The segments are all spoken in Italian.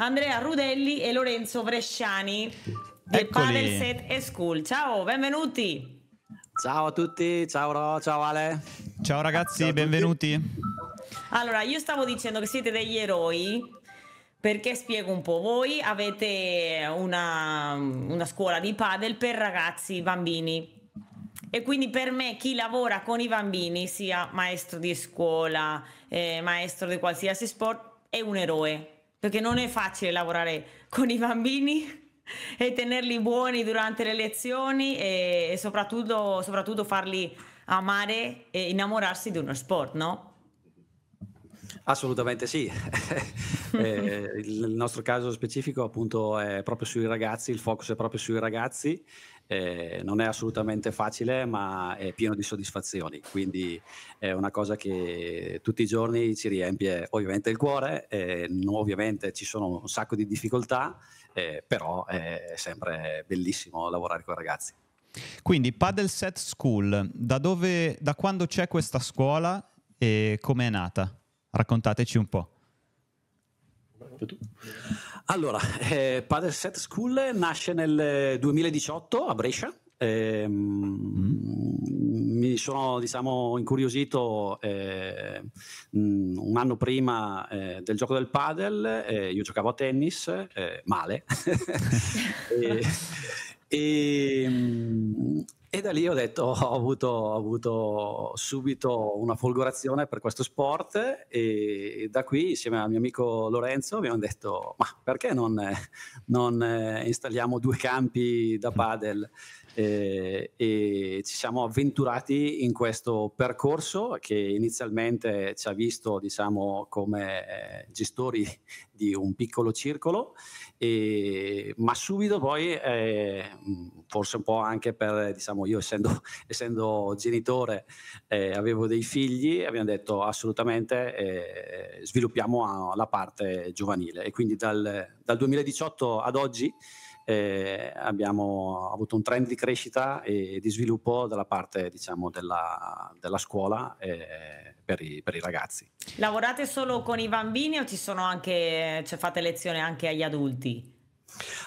Andrea Rudelli e Lorenzo Bresciani del Padel Set e School. Ciao, benvenuti. Ciao a tutti, ciao Ro, ciao Ale. Ciao ragazzi, ciao benvenuti. Allora, io stavo dicendo che siete degli eroi perché spiego un po', voi avete una, una scuola di padel per ragazzi, bambini, e quindi per me chi lavora con i bambini, sia maestro di scuola, eh, maestro di qualsiasi sport, è un eroe perché non è facile lavorare con i bambini e tenerli buoni durante le lezioni e, soprattutto, soprattutto farli amare e innamorarsi di uno sport, no? Assolutamente sì. eh, il nostro caso specifico appunto è proprio sui ragazzi, il focus è proprio sui ragazzi eh, non è assolutamente facile, ma è pieno di soddisfazioni, quindi è una cosa che tutti i giorni ci riempie ovviamente il cuore, eh, ovviamente ci sono un sacco di difficoltà, eh, però è sempre bellissimo lavorare con i ragazzi. Quindi Paddle Set School, da, dove, da quando c'è questa scuola e come è nata? Raccontateci un po'. Allora, eh, Padel Set School nasce nel 2018 a Brescia. Eh, mm. Mi sono diciamo, incuriosito eh, mm, un anno prima eh, del gioco del padel, eh, io giocavo a tennis, eh, male. e, e, mm, e da lì ho detto, ho avuto, ho avuto subito una folgorazione per questo sport e da qui insieme al mio amico Lorenzo abbiamo detto, ma perché non, non eh, installiamo due campi da mm. padel? E, e ci siamo avventurati in questo percorso che inizialmente ci ha visto diciamo, come eh, gestori di un piccolo circolo, e, ma subito poi, eh, forse un po' anche per, diciamo, io essendo, essendo genitore, eh, avevo dei figli, abbiamo detto assolutamente eh, sviluppiamo la parte giovanile e quindi dal, dal 2018 ad oggi eh, abbiamo avuto un trend di crescita e di sviluppo dalla parte diciamo, della, della scuola eh, per, i, per, i, ragazzi. Lavorate solo con i bambini o ci sono anche, cioè, fate lezione anche agli adulti?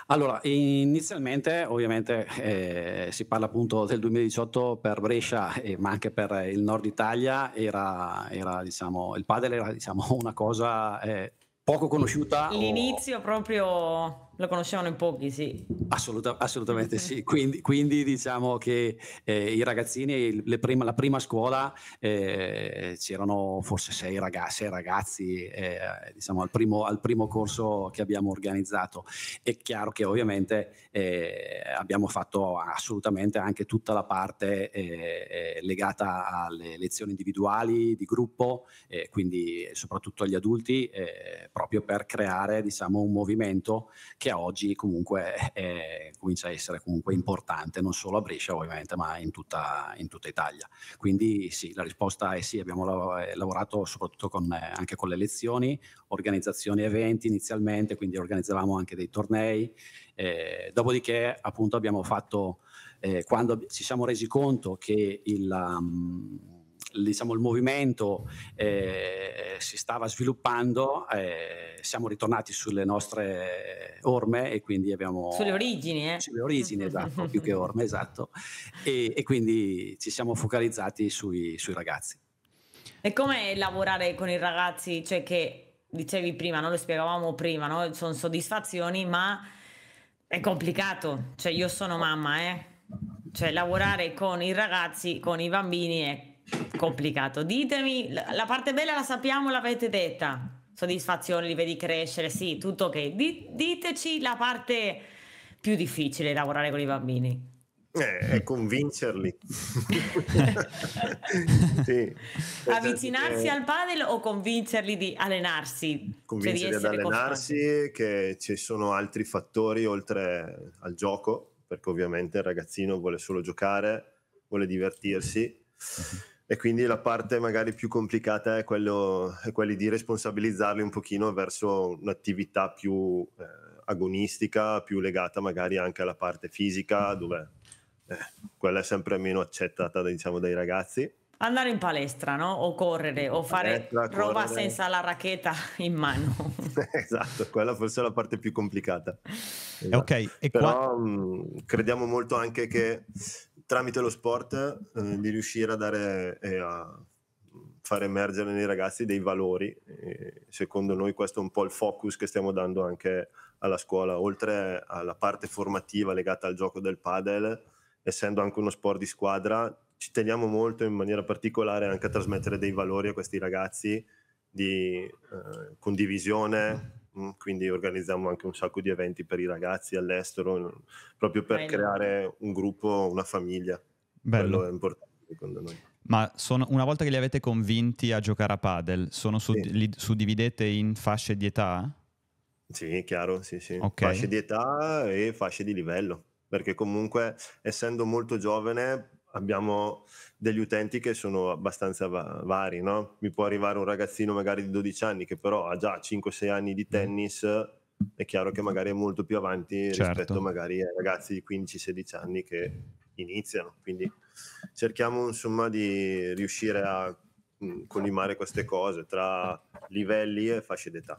Allora, inizialmente ovviamente eh, si parla appunto del 2018 per Brescia, eh, ma anche per il nord Italia, era, era, diciamo, il padel era diciamo, una cosa eh, poco conosciuta. L'inizio o... proprio lo conoscevano in pochi, sì. Assoluta, assolutamente sì. Quindi, quindi diciamo che eh, i ragazzini, prima, la prima scuola eh, c'erano forse sei, ragazzi, sei ragazzi eh, diciamo, al, primo, al, primo, corso che abbiamo organizzato. È chiaro che ovviamente eh, abbiamo fatto assolutamente anche tutta la parte eh, eh, legata alle lezioni individuali, di gruppo, quindi soprattutto agli adulti, proprio per creare diciamo, un movimento che oggi comunque è, comincia a essere comunque importante non solo a Brescia ovviamente ma in tutta, in tutta Italia. Quindi sì, la risposta è sì, abbiamo eh, lavorato soprattutto con, eh, anche con le lezioni, organizzazioni eventi inizialmente, quindi organizzavamo anche dei tornei, eh, dopodiché appunto abbiamo fatto, eh, quando ci siamo resi conto che il... Um, diciamo, il movimento eh, si stava sviluppando, eh, siamo ritornati sulle nostre orme e quindi abbiamo... Sulle origini, eh? Sulle origini, esatto, più che orme, esatto. E, e quindi ci siamo focalizzati sui, sui ragazzi. E come lavorare con i ragazzi? Cioè che, dicevi prima, no? lo spiegavamo prima, no? sono soddisfazioni, ma è complicato. Cioè io sono mamma, eh? Cioè lavorare con i ragazzi, con i bambini è complicato. Ditemi, la parte bella la sappiamo, l'avete detta. Soddisfazione, li vedi crescere, sì, tutto ok. D- diteci la parte più difficile, lavorare con i bambini. Eh, è convincerli. sì, Avvicinarsi eh, al padel o convincerli di allenarsi? Cioè convincerli cioè ad allenarsi, costante. che ci sono altri fattori oltre al gioco, perché ovviamente il ragazzino vuole solo giocare, vuole divertirsi mhm e quindi la parte magari più complicata è, quello, è quelli di responsabilizzarli un pochino verso un'attività più eh, agonistica, più legata magari anche alla parte fisica, dove eh, quella è sempre meno accettata diciamo, dai ragazzi. Andare in palestra, no? O correre, o fare palestra, roba correre. senza la racchetta in mano. esatto, quella forse è la parte più complicata. Esatto. Ok, e Però, qua... Mm, mh, crediamo molto anche che tramite lo sport eh, di riuscire a dare e eh, a far emergere nei ragazzi dei valori. E secondo noi questo è un po' il focus che stiamo dando anche alla scuola, oltre alla parte formativa legata al gioco del padel, essendo anche uno sport di squadra, ci teniamo molto in maniera particolare anche a trasmettere dei valori a questi ragazzi di eh, condivisione, Mm, quindi organizziamo anche un sacco di eventi per i ragazzi all'estero, proprio per Bello. creare un gruppo, una famiglia. Bello. Quello è importante secondo noi. Ma sono, una volta che li avete convinti a giocare a padel, sono su, sì. li suddividete in fasce di età? Sì, chiaro, sì, sì. Okay. Fasce di età e fasce di livello, perché comunque essendo molto giovane abbiamo degli utenti che sono abbastanza va- vari, no? Mi può arrivare un ragazzino magari di 12 anni che però ha già 5-6 anni di mm. tennis, è chiaro che magari è molto più avanti certo. rispetto magari ai ragazzi di 15-16 anni che iniziano, quindi cerchiamo insomma di riuscire a mh, mm, collimare queste cose tra livelli e fasce d'età.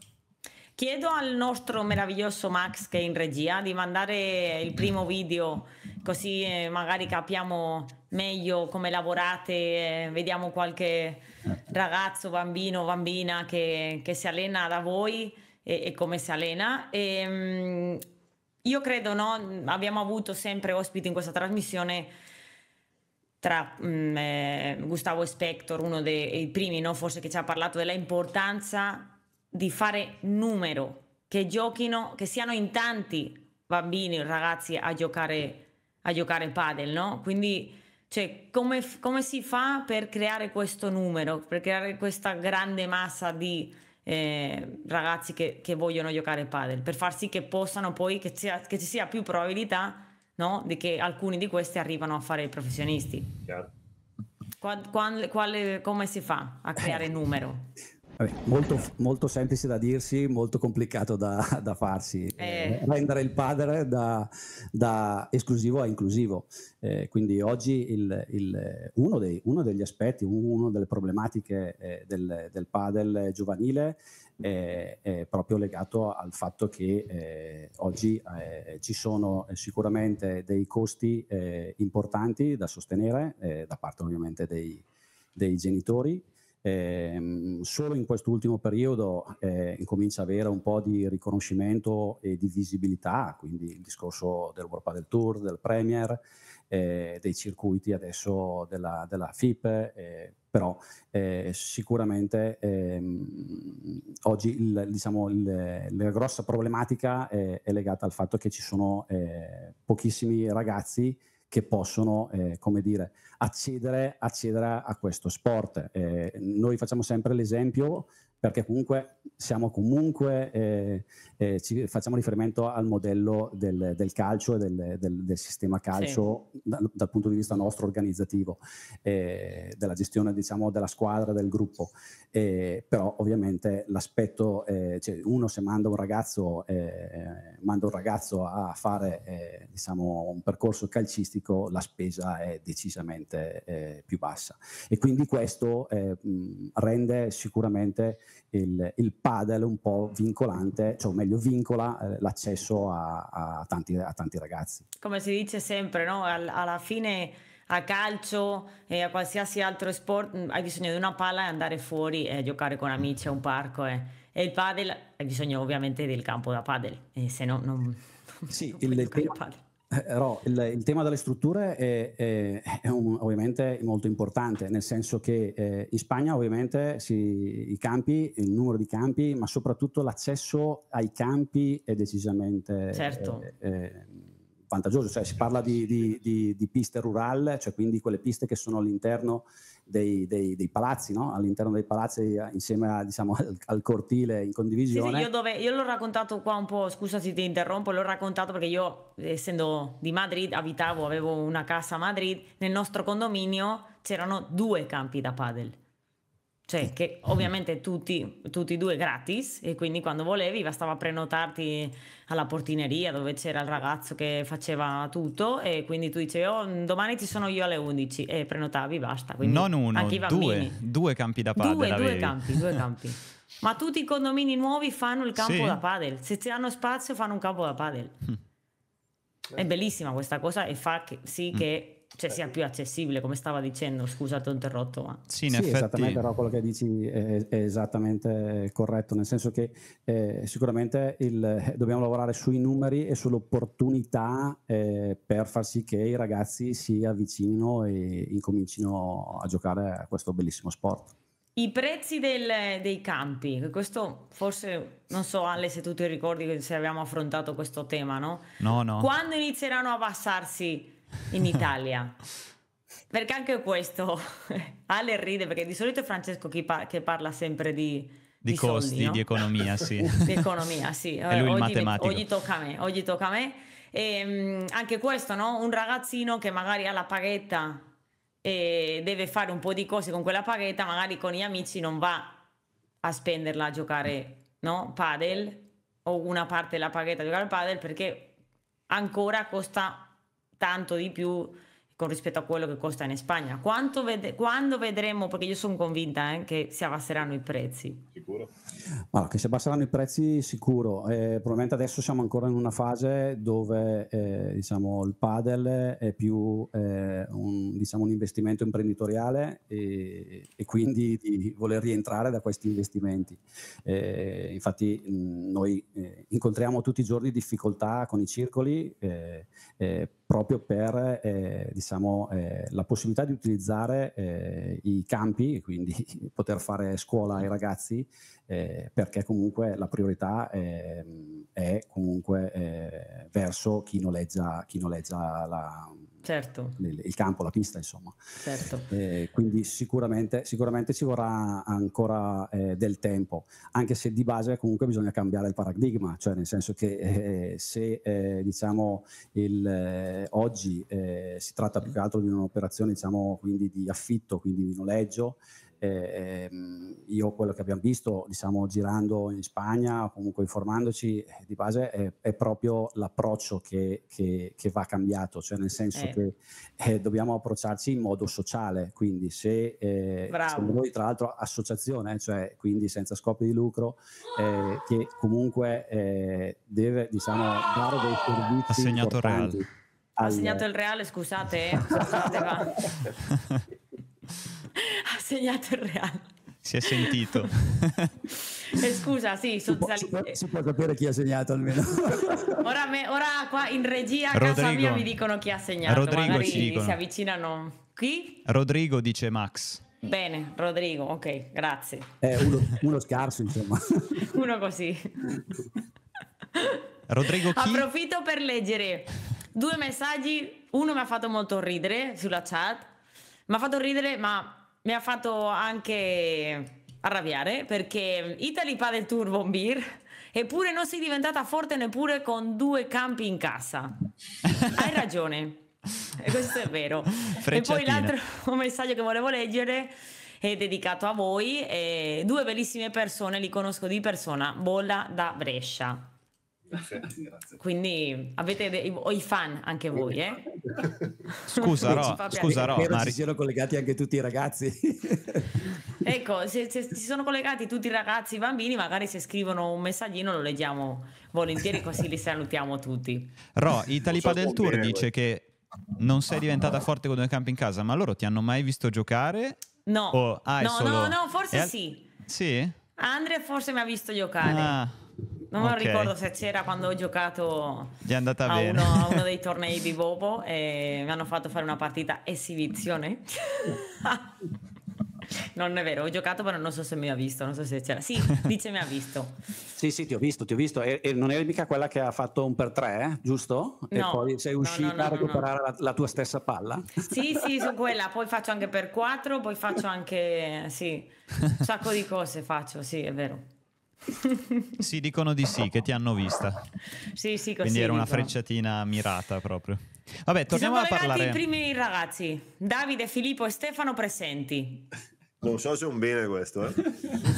Chiedo al nostro meraviglioso Max che è in regia di mandare il primo video così eh, magari capiamo meglio come lavorate, eh, vediamo qualche certo. ragazzo, bambino, bambina che, che si allena da voi e, e come si allena. E, ehm, io credo, no, abbiamo avuto sempre ospiti in questa trasmissione tra mh, mm, eh, Gustavo Spector, uno dei primi, no, forse che ci ha parlato della importanza di fare numero, che giochino, che siano in tanti bambini, ragazzi a giocare a giocare padel, no? Quindi cioè, come, come, si fa per creare questo numero, per creare questa grande massa di eh, ragazzi che, che, vogliono giocare a padel, per far sì che possano poi, che, sia, che ci sia più probabilità no? di che alcuni di questi arrivano a fare i professionisti? Chiaro. Qual, qual, come si fa a creare numero? molto, molto, semplice da dirsi, molto complicato da, da farsi. Eh. eh. Rendere il padre da, da esclusivo a inclusivo. Eh, quindi oggi il, il, uno, dei, uno, degli aspetti, una delle problematiche eh, del, del padel giovanile è, eh, è, proprio legato al fatto che eh, oggi ci sono sicuramente dei costi importanti da sostenere, da parte ovviamente dei, dei genitori eh, solo in quest'ultimo periodo eh, comincia ad avere un po' di riconoscimento e di visibilità, quindi il discorso dell'Europa del Tour, del Premier, eh, dei circuiti adesso della, della FIP, eh, però eh, sicuramente ehm, oggi il, diciamo, il, la grossa problematica è, è, legata al fatto che ci sono eh, pochissimi ragazzi che possono, eh, come dire, accedere, accedere a questo sport. Eh, noi facciamo sempre l'esempio perché comunque siamo comunque, eh, eh, ci, facciamo riferimento al modello del, del calcio e del, del, del, sistema calcio sì. da, dal punto di vista nostro organizzativo, eh, della gestione diciamo, della squadra, del gruppo. Eh, però ovviamente l'aspetto, eh, cioè uno se manda un ragazzo, eh, manda un ragazzo a fare eh, diciamo, un percorso calcistico, la spesa è decisamente più bassa. E quindi questo rende sicuramente il, il passo padel un po' vincolante, cioè o meglio vincola eh, l'accesso a, a, tanti, a, tanti, ragazzi. Come si dice sempre, no? All- alla fine a calcio e a qualsiasi altro sport mm, hai bisogno di una palla e andare fuori e giocare con amici a un parco. Eh. E il padel hai bisogno ovviamente del campo da padel, eh, se no non... Sì, non il, il, tema, eh, Ro, il, il, tema delle strutture è, è, è un, ovviamente molto importante, nel senso che eh, in Spagna ovviamente si, campi, il numero di campi, ma soprattutto l'accesso ai campi è decisamente certo. eh, eh vantaggioso. Cioè, si parla di, di, di, di piste rurali, cioè quindi quelle piste che sono all'interno dei, dei, dei palazzi, no? all'interno dei palazzi eh, insieme a, diciamo, al, al, cortile in condivisione. Sì, sì, io, dove, io, l'ho raccontato qua un po', scusa se ti interrompo, l'ho raccontato perché io essendo di Madrid abitavo, avevo una casa a Madrid, nel nostro condominio c'erano due campi da padel cioè, che ovviamente tutti, tutti e due gratis, e quindi quando volevi bastava prenotarti alla portineria dove c'era il ragazzo che faceva tutto, e quindi tu dicevi: oh, domani ci sono io alle 11 e prenotavi, basta. Quindi non uno, anche i bambini. due, due campi da padel. Due, due campi, due campi. Ma tutti i condomini nuovi fanno il campo sì. da padel. Se hanno spazio, fanno un campo da padel. Mm. È bellissima questa cosa e fa che, sì mm. che cioè eh. sia più accessibile, come stava dicendo, scusate ho interrotto. Ma... Sì, in sì, effetti... esattamente, però quello che dici è, esattamente corretto, nel senso che eh, sicuramente il, eh, dobbiamo lavorare sui numeri e sull'opportunità eh, per far sì che i ragazzi si avvicinino e incomincino a giocare a questo bellissimo sport. I prezzi del, dei campi, questo forse non so Ale se tu ti ricordi se abbiamo affrontato questo tema, no? No, no. Quando inizieranno a abbassarsi in Italia. perché anche questo, Ale ride perché di solito è Francesco chi pa- che parla sempre di, di, di costi, soldi, no? di economia, sì. di economia, sì. È eh, lui oggi, il oggi tocca a me, oggi tocca a me. E, ehm, anche questo, no? Un ragazzino che magari ha la paghetta e deve fare un po' di cose con quella paghetta, magari con gli amici non va a spenderla a giocare, no? Padel o una parte della paghetta a giocare al padel perché ancora costa tanto di più con rispetto a quello che costa in Spagna. Ved- quando vedremo, perché io sono convinta eh, che si abbasseranno i prezzi. Sicuro? Allora, che si abbasseranno i prezzi sicuro, eh, probabilmente adesso siamo ancora in una fase dove eh, diciamo, il padel è più eh, un, diciamo, un, investimento imprenditoriale e, e, quindi di voler rientrare da questi investimenti. Eh, infatti mh, noi eh, incontriamo tutti i giorni difficoltà con i circoli proprio per diciamo, diciamo, eh, la possibilità di utilizzare eh, i campi, e quindi poter fare scuola ai ragazzi, eh, perché comunque la priorità ehm, è comunque eh, verso chi noleggia, chi noleggia la, certo. il campo, la pista, insomma. Certo. Eh, quindi sicuramente, sicuramente, ci vorrà ancora eh, del tempo, anche se di base comunque bisogna cambiare il paradigma, cioè nel senso che eh, se eh, diciamo il, eh, oggi eh, si tratta più che altro di un'operazione diciamo, quindi di affitto, quindi di noleggio, eh, io quello che abbiamo visto, diciamo, girando in Spagna o comunque informandoci eh, di base, è, è proprio l'approccio che, che, che, va cambiato, cioè nel senso eh. che eh, dobbiamo approcciarci in modo sociale, quindi se, eh, siamo noi tra l'altro associazione, eh, cioè quindi senza scopi di lucro, che comunque deve diciamo, dare dei servizi. Ha segnato Real. Ha segnato il Reale, scusate. scusate segnato il Real. Si è sentito. eh, scusa, sì, si, può, si, si può sapere chi ha segnato almeno. ora, me, ora qua in regia a Rodrigo, casa mia mi dicono chi ha segnato, Rodrigo magari si avvicinano. Chi? Rodrigo dice Max. Bene, Rodrigo, ok, grazie. Eh, uno, uno scarso, insomma. uno così. Rodrigo chi? Approfitto per leggere due messaggi. Uno mi ha fatto molto ridere sulla chat. Mi ha fatto ridere, ma mi ha fatto anche arrabbiare perché Italy Padel Tour Bombir eppure non sei diventata forte neppure con due campi in casa. Hai ragione, questo è vero. E poi l'altro messaggio che volevo leggere è dedicato a voi, eh, due bellissime persone, li conosco di persona, Bolla da Brescia. Quindi avete dei, o i fan anche voi, eh? scusa, Ro, scusa, Ro, ma... si siano collegati anche tutti i ragazzi. ecco, se, se si sono collegati tutti i ragazzi, i bambini, magari se scrivono un messaggino lo leggiamo volentieri così li salutiamo tutti. Ro, Italipa del Tour dice che non sei diventata forte con due campi in casa, ma loro ti hanno mai visto giocare? No, oh, no, solo... no, no, forse al... sì. Sì? Andrea forse mi ha visto giocare. Ah non okay. ricordo se c'era quando ho giocato è a uno, a, uno, dei tornei di Bobo e mi hanno fatto fare una partita esibizione. non è vero, ho giocato, però non so se mi ha visto, non so se c'era. Sì, dice mi ha visto. sì, sì, ti ho visto, ti ho visto. E, e non eri mica quella che ha fatto un per tre, eh? giusto? No, e poi sei uscita no, no, a recuperare la, la, tua stessa palla? sì, sì, su quella. Poi faccio anche per quattro, poi faccio anche, sì, un sacco di cose faccio, sì, è vero. Sì, dicono di sì, che ti hanno vista. Sì, sì, così. Quindi era una frecciatina mirata proprio. Vabbè, torniamo a parlare. i primi ragazzi, Davide, Filippo e Stefano presenti. Non so se è un bene questo, eh.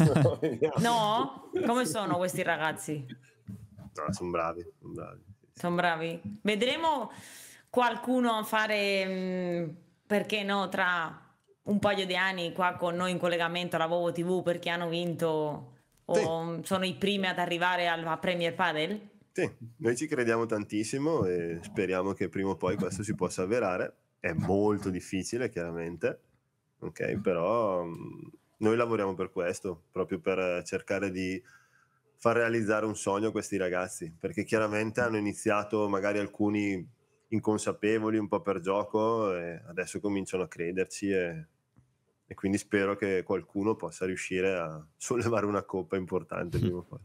no? Come sono questi ragazzi? No, sono bravi, sono bravi. Sono bravi. Vedremo qualcuno a fare, mm, perché no, tra un paio di anni qua con noi in collegamento alla Vovo TV perché hanno vinto o sì. sono i primi ad arrivare alla Premier Padel? Sì, noi ci crediamo tantissimo e speriamo che prima o poi questo si possa avverare. È molto difficile, chiaramente, ok? Però mm, noi lavoriamo per questo, proprio per cercare di far realizzare un sogno a questi ragazzi, perché chiaramente hanno iniziato magari alcuni inconsapevoli un po' per gioco e adesso cominciano a crederci e e quindi spero che qualcuno possa riuscire a sollevare una coppa importante prima o poi.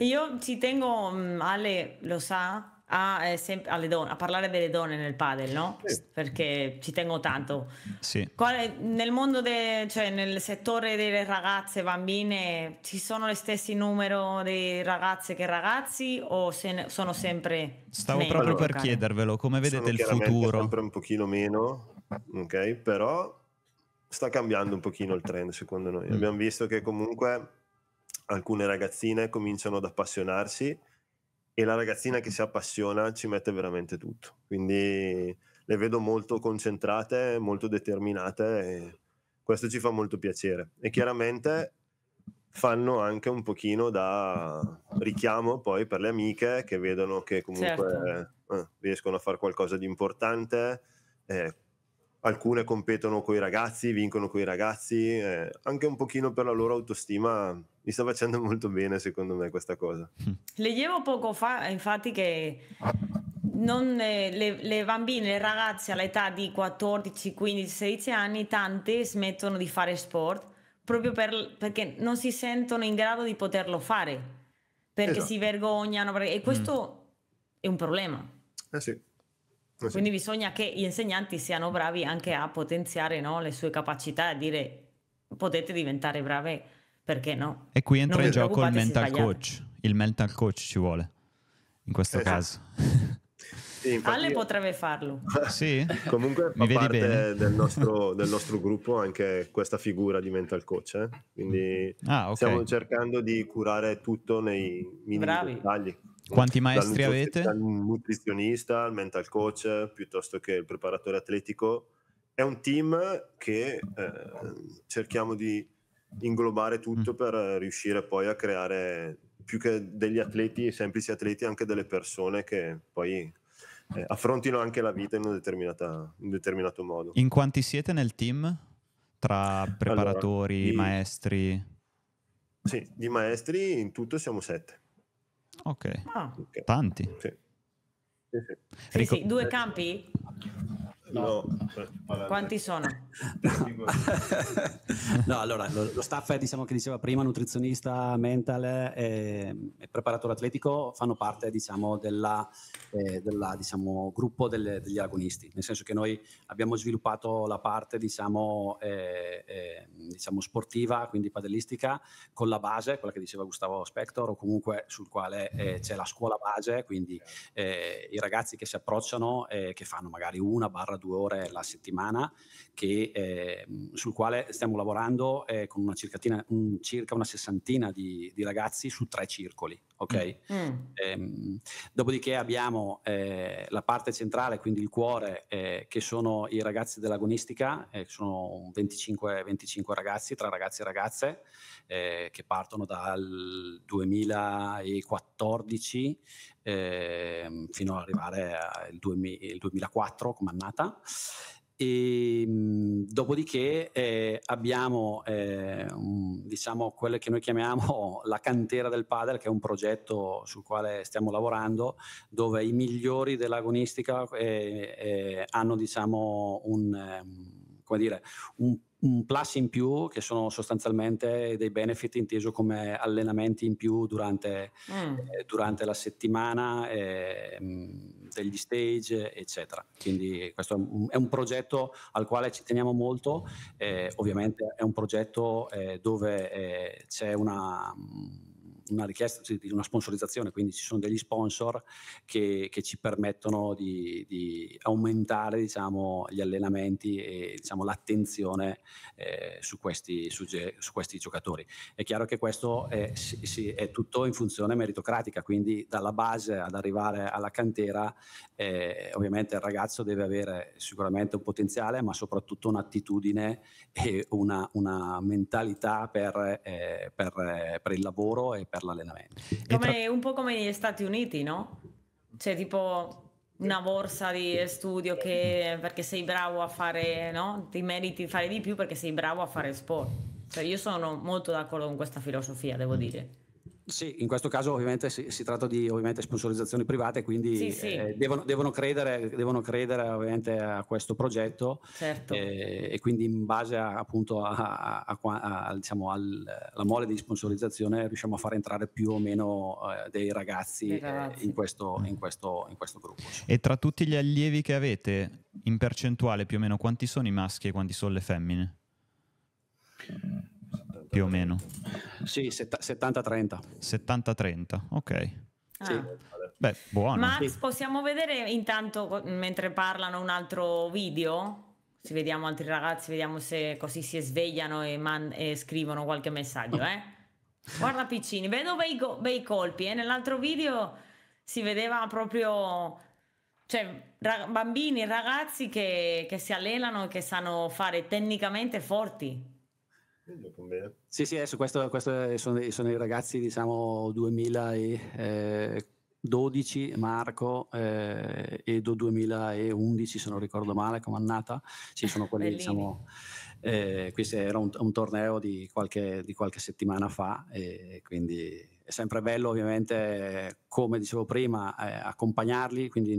Io ci tengo, mm, Ale lo sa, a, eh, sem- don- a parlare delle donne nel padel, no? Sì. Perché ci tengo tanto. Sì. Qual- nel mondo, de- cioè nel settore delle ragazze, bambine, ci sono lo stessi numero di ragazze che ragazzi o se ne- sono sempre... Stavo proprio per giocare. chiedervelo, come vedete sono il futuro? sempre un pochino meno, ok? Però sta cambiando un pochino il trend secondo noi. Mm. Abbiamo visto che comunque alcune ragazzine cominciano ad appassionarsi e la ragazzina che si appassiona ci mette veramente tutto. Quindi le vedo molto concentrate, molto determinate e questo ci fa molto piacere. E chiaramente fanno anche un pochino da richiamo poi per le amiche che vedono che comunque certo. eh, riescono a fare qualcosa di importante, eh, alcune competono con i ragazzi, vincono con i ragazzi, eh, anche un pochino per la loro autostima mi sta facendo molto bene secondo me questa cosa. Leggevo poco fa infatti che non, eh, le, le, bambine, le ragazze all'età di 14, 15, 16 anni, tante smettono di fare sport proprio per, perché non si sentono in grado di poterlo fare, perché esatto. si vergognano e questo mm. è un problema. Eh sì. Così. Quindi bisogna che gli insegnanti siano bravi anche a potenziare no, le sue capacità, a dire potete diventare brave, perché no? E qui entra non in gioco il mental coach, il mental coach ci vuole, in questo esatto. caso. Sì, Ale io... potrebbe farlo. sì. Comunque fa parte del nostro, del nostro, gruppo anche questa figura di mental coach. Eh? Quindi ah, okay. stiamo cercando di curare tutto nei minimi Bravi. dettagli. Quanti maestri dal avete? Dal nutrizionista, il mental coach, piuttosto che il preparatore atletico. È un team che eh, cerchiamo di inglobare tutto mm. per riuscire poi a creare più che degli atleti, semplici atleti, anche delle persone che poi eh, affrontino anche la vita in un, un, determinato modo. In quanti siete nel team? Tra preparatori, allora, di, maestri? Sì, di maestri in tutto siamo sette. Ok. Ah. Tanti. Sì. Sì, sì. due campi? No. no. Quanti sono? No. allora, lo, lo, staff è, eh, diciamo, che diceva prima, nutrizionista, mental eh, e, e preparatore atletico, fanno parte, diciamo, della, eh, della diciamo, gruppo delle, degli agonisti, nel senso che noi abbiamo sviluppato la parte, diciamo, eh, eh, diciamo sportiva, quindi padellistica, con la base, quella che diceva Gustavo Spector, o comunque sul quale eh, c'è la scuola base, quindi i ragazzi che si approcciano, eh, che fanno magari una barra due ore la settimana, che, eh, sul quale stiamo lavorando eh, con una un, circa una sessantina di, di, ragazzi su tre circoli. Okay? Mm. mm. Ehm, dopodiché abbiamo eh, la parte centrale, quindi il cuore, eh, che sono i ragazzi dell'agonistica, eh, che sono 25, 25, ragazzi, tra ragazzi e ragazze, eh, che partono dal 2014 eh, fino ad arrivare al 2004 come annata. E, mh, dopodiché eh, abbiamo eh, un, diciamo quella che noi chiamiamo la cantera del padel, che è un progetto sul quale stiamo lavorando, dove i migliori dell'agonistica eh, eh hanno diciamo, un, ehm, come dire, un un plus in più che sono sostanzialmente dei benefit inteso come allenamenti in più durante, mm. eh, durante la settimana, eh, mm, degli stage, eccetera. Quindi questo è un, è un, progetto al quale ci teniamo molto, eh, ovviamente è un progetto eh, dove eh, c'è una mm, una richiesta di una sponsorizzazione, quindi ci sono degli sponsor che, che ci permettono di, di aumentare diciamo, gli allenamenti e diciamo, l'attenzione eh, su, questi, su, su, questi, giocatori. È chiaro che questo è, sì, è, tutto in funzione meritocratica, quindi dalla base ad arrivare alla cantera eh, ovviamente il ragazzo deve avere sicuramente un potenziale, ma soprattutto un'attitudine e una, una mentalità per, eh, per, per il lavoro e per per l'allenamento. Come, tra... Un po' come gli Stati Uniti, no? Cioè tipo una borsa di studio che, perché sei bravo a fare, no? Ti meriti di fare di più perché sei bravo a fare sport. Cioè io sono molto d'accordo con questa filosofia, devo dire. Sì, in questo caso ovviamente si, si tratta di ovviamente, sponsorizzazioni private, quindi sì, sì. Eh, devono, devono, credere, devono credere a questo progetto certo. eh, e quindi in base a, appunto a, a, diciamo, alla mole di sponsorizzazione riusciamo a far entrare più o meno eh, dei ragazzi, dei eh, ragazzi. In, questo, mm. in, questo, in, questo, gruppo. E tra tutti gli allievi che avete, in percentuale più o meno quanti sono i maschi e quanti sono le femmine? Mm più o meno. Sì, set- 70-30. 70-30, ok. Ah. Sì. Beh, buono. Max, possiamo vedere intanto mentre parlano un altro video? Se vediamo altri ragazzi, vediamo se così si svegliano e, man- e scrivono qualche messaggio, eh? Guarda Piccini, vedo bei, go- bei colpi, eh? Nell'altro video si vedeva proprio cioè ra- bambini, ragazzi che, che si allenano e che sanno fare tecnicamente forti. Sì, sì, adesso questo, questo sono, sono, i ragazzi, diciamo, 2012 eh, Marco eh, Edo 2011, se non ricordo male, come annata. Sì, sono quelli, Bellini. diciamo, eh, questo era un, un torneo di qualche, di qualche settimana fa e quindi è sempre bello ovviamente, come dicevo prima, eh, accompagnarli, quindi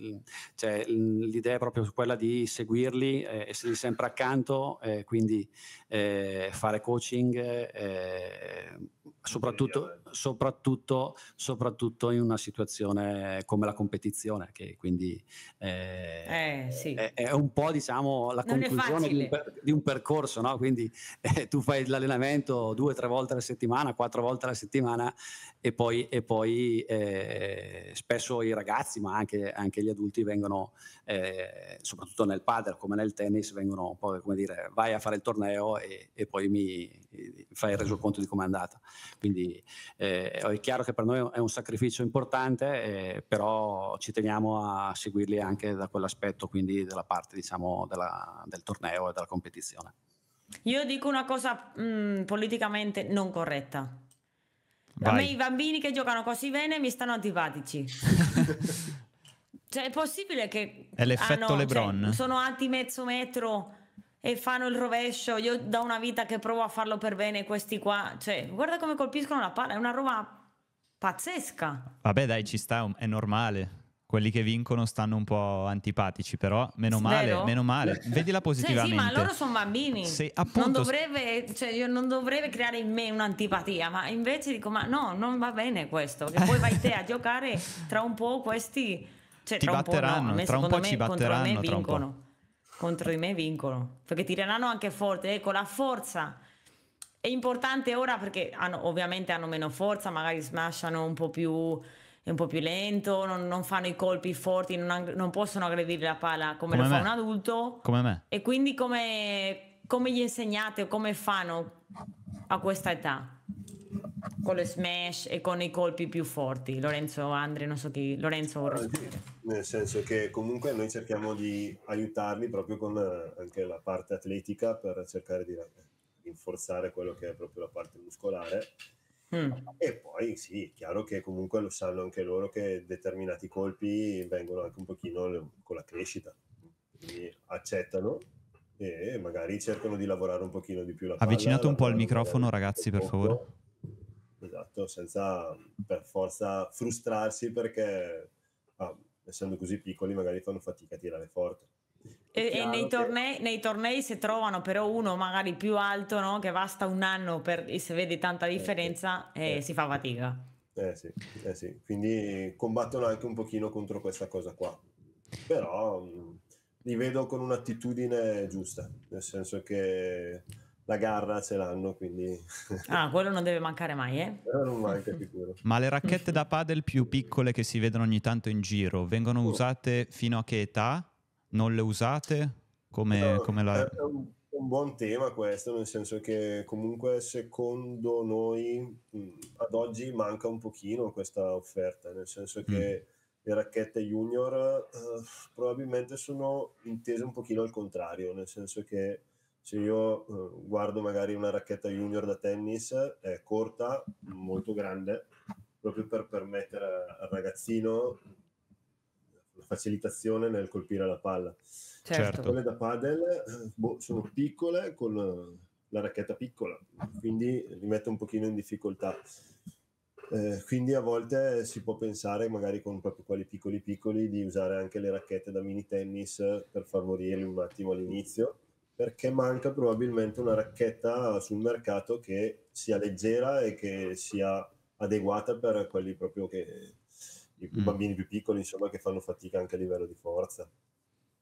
mm, cioè, l'idea è proprio quella di seguirli, eh, essergli sempre accanto, eh, quindi eh, fare coaching eh, soprattutto, soprattutto, soprattutto, in una situazione come la competizione, che quindi eh, eh, sì. è, è, un po' diciamo, la non conclusione di un, per, di un, percorso, no? quindi eh, tu fai l'allenamento due o tre volte alla settimana, quattro volte alla settimana e poi, e poi eh, spesso i ragazzi, ma anche, anche gli adulti, vengono, eh, soprattutto nel padel come nel tennis, vengono poi, come dire, vai a fare il torneo e, e poi mi fai il resoconto di com'è andata. Quindi eh, è chiaro che per noi è un sacrificio importante, eh, però ci teniamo a seguirli anche da quell'aspetto, quindi della parte diciamo, della, del torneo e della competizione. Io dico una cosa mh, mm, politicamente non corretta. Vai. A me i bambini che giocano così bene mi stanno antipatici. cioè, è possibile che... È l'effetto ah, Lebron. Cioè, sono alti mezzo metro e fanno il rovescio. Io da una vita che provo a farlo per bene, questi qua. Cioè, guarda come colpiscono la palla, è una roba pazzesca. Vabbè, dai, ci sta, è normale quelli che vincono stanno un po' antipatici, però meno male, meno male. Vedila positivamente. Cioè, sì, ma loro sono bambini. Se, appunto, non dovrebbe, cioè, io non dovrebbe creare in me un'antipatia, ma invece dico, ma no, non va bene questo, che poi vai te a giocare, tra un po' questi... Cioè, ti tra batteranno, un po', no, tra un po' me, ci batteranno. Contro, me vincono, contro di me vincono, perché tireranno anche forte, ecco la forza. È importante ora perché hanno, ovviamente hanno meno forza, magari smasciano un po' più è un po' più lento, non, non fanno i colpi forti, non, ag- non, possono aggredire la palla come, come lo me. fa un adulto. Come me. E quindi come, come gli insegnate come fanno a questa età? con le smash e con i colpi più forti. Lorenzo, Andre, non so chi. Lorenzo vorrei ah, Nel senso che comunque noi cerchiamo di aiutarli proprio con eh, anche la parte atletica per cercare di eh, rinforzare quello che è proprio la parte muscolare Mm. E poi sì, è chiaro che comunque lo sanno anche loro che determinati colpi vengono anche un pochino con la crescita, quindi accettano e magari cercano di lavorare un pochino di più la palla. Avvicinate un po' al microfono ragazzi per favore. Esatto, senza per forza frustrarsi perché ah, essendo così piccoli magari fanno fatica a tirare forte. E, e nei, tornei, che... nei, tornei, se trovano però uno magari più alto no? che basta un anno per se vede tanta eh, differenza eh, eh, si fa eh. fatica. Eh sì, eh sì, quindi combattono anche un pochino contro questa cosa qua. Però mh, li vedo con un'attitudine giusta, nel senso che la garra ce l'hanno, quindi... Ah, quello non deve mancare mai, eh? Quello eh, non manca, sicuro. Ma le racchette da padel più piccole che si vedono ogni tanto in giro, vengono oh. usate fino a che età? Non le usate? Come, no, come la... È un, un, buon tema questo, nel senso che comunque secondo noi mh, ad oggi manca un pochino questa offerta, nel senso che mm. le racchette junior eh, probabilmente sono intese un pochino al contrario, nel senso che se io eh, guardo magari una racchetta junior da tennis, è corta, molto grande, proprio per permettere al ragazzino facilitazione nel colpire la palla. Certo. Quelle da padel eh, boh, sono piccole con eh, la racchetta piccola, quindi li mette un pochino in difficoltà. Eh, quindi a volte si può pensare, magari con proprio quelli piccoli piccoli, di usare anche le racchette da mini tennis per favorirli un attimo all'inizio, perché manca probabilmente una racchetta sul mercato che sia leggera e che sia adeguata per quelli proprio che i mm. bambini più piccoli, insomma, che fanno fatica anche a livello di forza.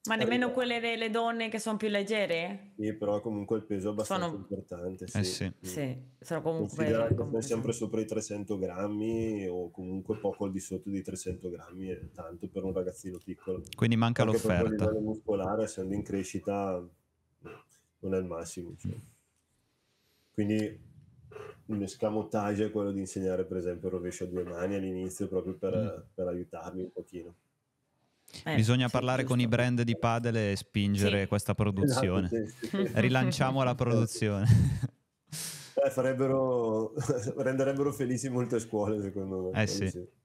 Ma eh, nemmeno quelle delle donne che sono più leggere? Sì, però comunque il peso è abbastanza sono... importante. Sì. Eh sì. sì. Mm. sono comunque... comunque... sempre sopra i 300 grammi o comunque poco al di sotto di 300 grammi, è eh, tanto per un ragazzino piccolo. Quindi manca Anche l'offerta. Anche a livello muscolare, essendo in crescita, non è il massimo. Cioè. Quindi un escamotage è quello di insegnare per esempio il rovescio a due mani all'inizio proprio per, mm. per aiutarmi un pochino. Eh, Bisogna parlare giusto. con i brand di padele e spingere sì. questa esatto, produzione. Esatto, sì, sì. Rilanciamo la produzione. Eh, farebbero, renderebbero felici molte scuole secondo me. Eh sì.